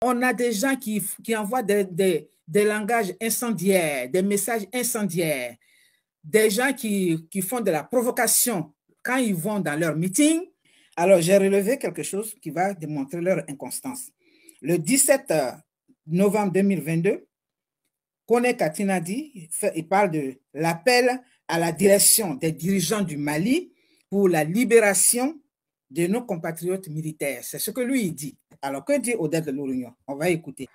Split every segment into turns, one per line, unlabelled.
On a des gens qui, qui envoient des, langages incendiaires, des messages incendiaires, des gens qui, font de la provocation quand ils vont dans leur meeting. Alors, j'ai relevé quelque chose qui va démontrer leur inconstance. Le 17 euh, novembre 2022, Kone Katina dit, il parle de l'appel à la direction des dirigeants du Mali pour la libération de nos compatriotes militaires. C'est ce que lui dit. Alors que dit Odette de Lourignon On va écouter.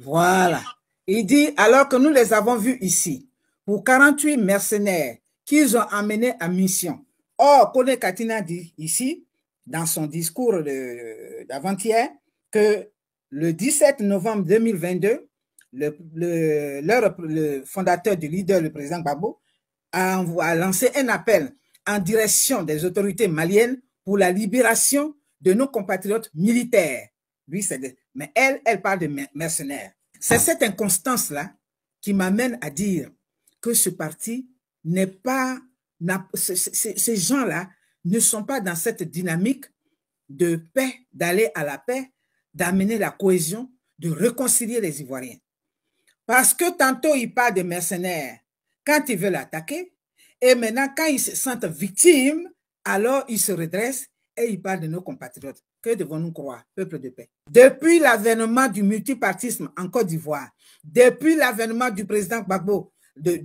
Voilà. Il dit, alors que nous les avons vus ici, pour 48 mercenaires qu'ils ont emmenés en mission. Or, Kone Katina dit ici, dans son discours d'avant-hier, que le 17 novembre 2022, le, le, fondateur du leader, le président Babo a, a lancé un appel en direction des autorités maliennes pour la libération de nos compatriotes militaires. Lui, c'est mais elle, elle parle de mercenaires. C'est cette inconstance-là qui m'amène à dire que ce parti n'est pas, ces gens-là ne sont pas dans cette dynamique de paix, d'aller à la paix, d'amener la cohésion, de réconcilier les Ivoiriens. Parce que tantôt ils parlent de mercenaires. Quand ils veulent attaquer, et maintenant, quand ils se sentent victimes, alors ils se redressent et ils parlent de nos compatriotes. Que devons-nous croire, peuple de paix Depuis l'avènement du multipartisme en Côte d'Ivoire, depuis l'avènement du président Gbagbo, de,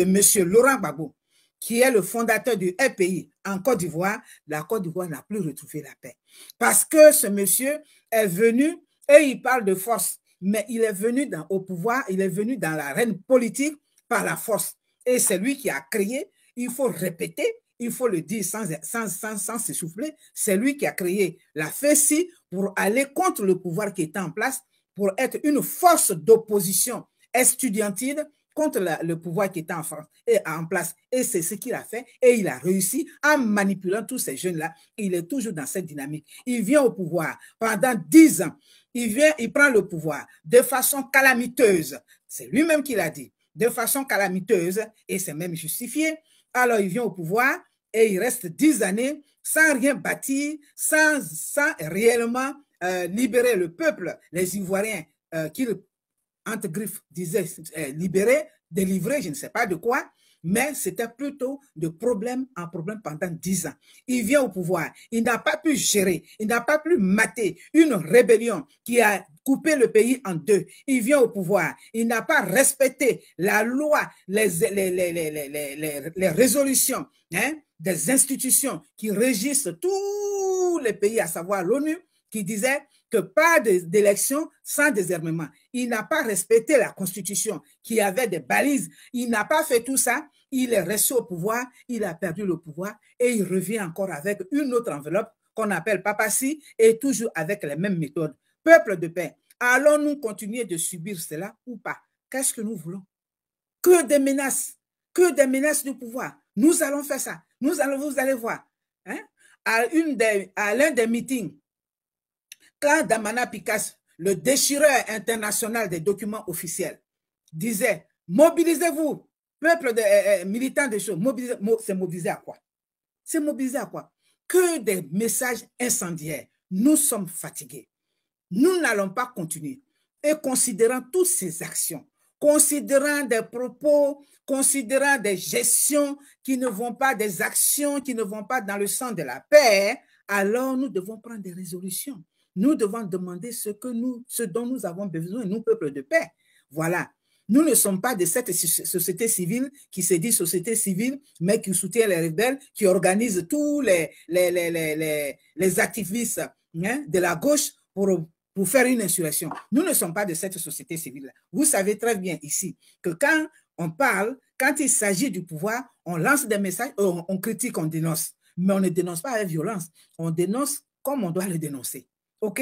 M. Laurent Gbagbo, qui est le fondateur du RPI en Côte d'Ivoire, la Côte d'Ivoire n'a plus retrouvé la paix. Parce que ce monsieur est venu, et il parle de force, mais il est venu au pouvoir, il est venu dans la reine politique par la force. Et c'est lui qui a créé il faut répéter, il faut le dire sans, sans, s'essouffler. C'est lui qui a créé la FECI pour aller contre le pouvoir qui était en place, pour être une force d'opposition estudiantine contre le pouvoir qui était en, France, et en place. Et c'est ce qu'il a fait. Et il a réussi en manipulant tous ces jeunes-là. Il est toujours dans cette dynamique. Il vient au pouvoir pendant dix ans. Il vient, il prend le pouvoir de façon calamiteuse. C'est lui-même qui l'a dit. De façon calamiteuse. Et c'est même justifié alors il vient au pouvoir et il reste dix années sans rien bâtir, sans, sans réellement euh, libérer le peuple, les Ivoiriens qu'il euh, qui, entre griffes, disait euh, libérer, délivrer, je ne sais pas de quoi mais c'était plutôt de problème en problème pendant dix ans. Il vient au pouvoir, il n'a pas pu gérer, il n'a pas pu mater une rébellion qui a coupé le pays en deux. Il vient au pouvoir, il n'a pas respecté la loi, les, les, résolutions hein, des institutions qui régissent tous les pays, à savoir l'ONU, qui disait pas d'élection sans désarmement. Il n'a pas respecté la Constitution qui avait des balises. Il n'a pas fait tout ça. Il est resté au pouvoir. Il a perdu le pouvoir et il revient encore avec une autre enveloppe qu'on appelle Papassi et toujours avec les mêmes méthodes. Peuple de paix, allons-nous continuer de subir cela ou pas Qu'est-ce que nous voulons Que des menaces, que des menaces du pouvoir. Nous allons faire ça. Nous allons, vous allez voir. Hein? À l'un des meetings, Là, Damana Picasso, le déchireur international des documents officiels, disait Mobilisez-vous, peuple de, euh, euh, militant de choses. Mobilisez, c'est mobilisé à quoi C'est mobilisé à quoi Que des messages incendiaires. Nous sommes fatigués. Nous n'allons pas continuer. Et considérant toutes ces actions, considérant des propos, considérant des gestions qui ne vont pas, des actions qui ne vont pas dans le sens de la paix, alors nous devons prendre des résolutions. Nous devons demander ce, que nous, ce dont nous avons besoin, nous, peuple de paix. Voilà. Nous ne sommes pas de cette société civile qui se dit société civile, mais qui soutient les rebelles, qui organise tous les, les, activistes hein, de la gauche pour, pour faire une insurrection. Nous ne sommes pas de cette société civile. Vous savez très bien ici que quand on parle, quand il s'agit du pouvoir, on lance des messages, on critique, on dénonce. Mais on ne dénonce pas avec violence. On dénonce comme on doit le dénoncer. ¿ok?